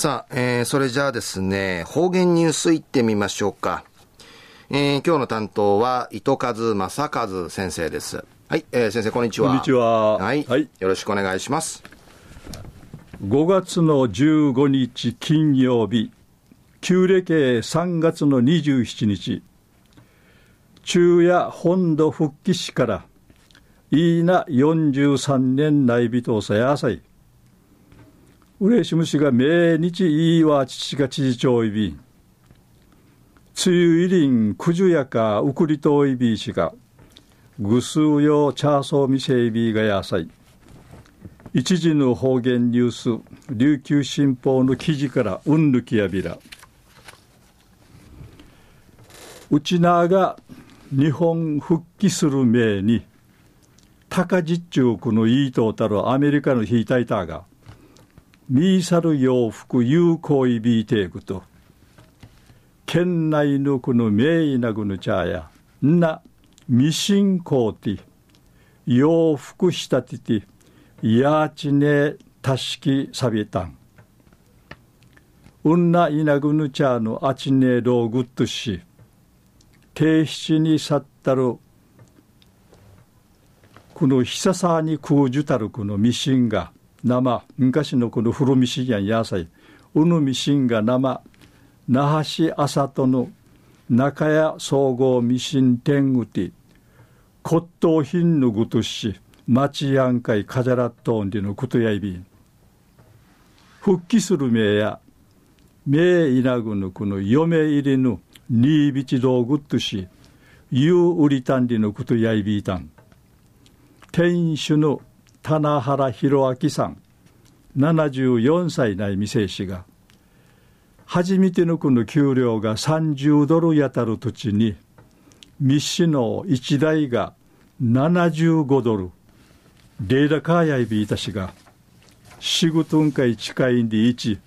さあ、えー、それじゃあですね、方言ニュースいってみましょうか。えー、今日の担当は、糸数正和先生です。はい、えー、先生、こんにちは。こんにちは。はい。はい、よろしくお願いします。5月の15日金曜日、旧暦3月の27日、昼夜本土復帰市から、いいな43年内備とさや浅さい。嬉し虫が命日いいわ父が知事長いび梅雨入りんくじゅやかうくりといびしがぐすうよチャーソーみせいびがやさい一時の方言ニュース琉球新報の記事からうんぬきやびらうちなが日本復帰する命に高実中国のいいとうたるアメリカのヒータイターがリーサル洋服有効イビーテークと、県内のこの名医なぐぬちゃや、な、ミシンコーティ、洋服したてて、やーちねたしきさびたん。うんないなぐぬちゃのあちねろうぐっとし、定出に去ったる、このひささにうじゅたるこのミシンが、生昔のこの古見信や野菜うぬみしんが生那覇市あさとの中屋総合ミシン天狗て骨董品のぐとし町やんかいかじゃらっとんでのことやいびん復帰する名や名いなぐのこの嫁入りぬにいびち道具とし夕う売りたんりのことやいびいたん天守の棚原弘明さん74歳内未成氏が初めてのこの給料が30ドルやたる土地に密使の一台が75ドルレーダカーやいびいたしが仕事んかい近いんでいち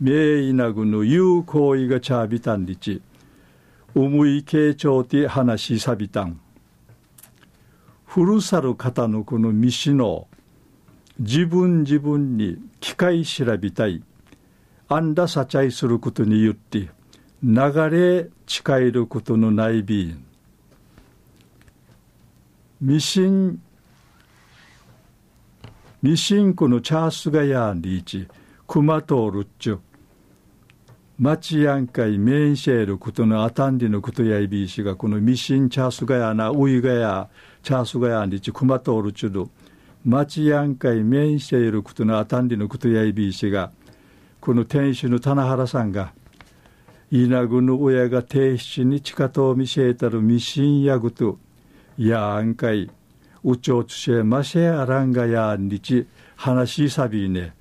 名医なぐの言う行為がちゃびたんでち思い傾聴て話しさびたん古さる方のこの未しの自分自分に機械調べたいあんださちゃいすることによって流れ近えることのないびんミシンミシンこのチャースガヤンリーチクマトールっちゅ町やんかいメインシェルことのあたんりのことやいびいしがこのミシンチャースガヤなウイガヤチャンスがやんりちくまとおるちゅる町やんかい面していることのあたんりのことやいびいしがこの店主の棚原さんが稲ぐの親が定七に近と見せたるミシンやぐとやんかいうちょうつえましあらんがやんにち話しさびね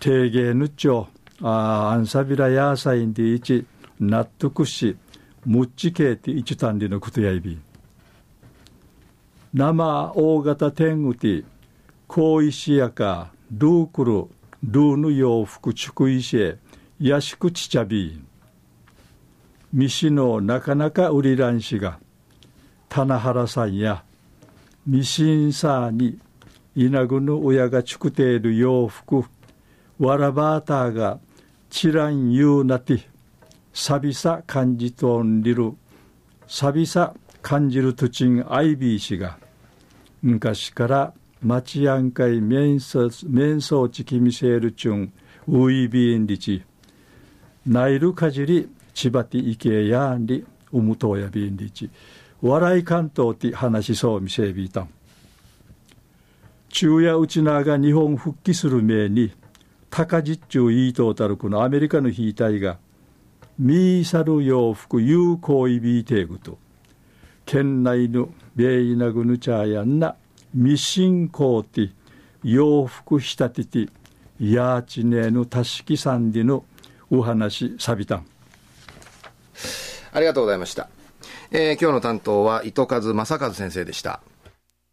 てげぬちょああんさびらやさいんでいち納得しむっちけいていちたんりのことやいび生大型天狗て、小石やか、ルークル、ルーヌ洋服祝石、やしくちちゃび。ミシのなかなか売りらんしが、棚原さんや、ミシンさーに、稲ぐの親がちくている洋服、わらばーたーが、ちらんゆうなて、寂びさ感じとんりる、寂びさ感じる土地んアイビーしが、昔から町やんかい面相地みせるちゅんウイビんりちナイルかじり千葉ていけやんりうむとやびんりち笑い関東って話しそう見せびいたん中夜うちなが日本復帰する命に高実中いいとうたるこのアメリカの兵隊がミーサル洋服有効いびいていくと県内のベイナグヌチャヤンナミシンコーティ洋服したててーお話ありがとうございました、えー、今日の担当は糸数正和先生でした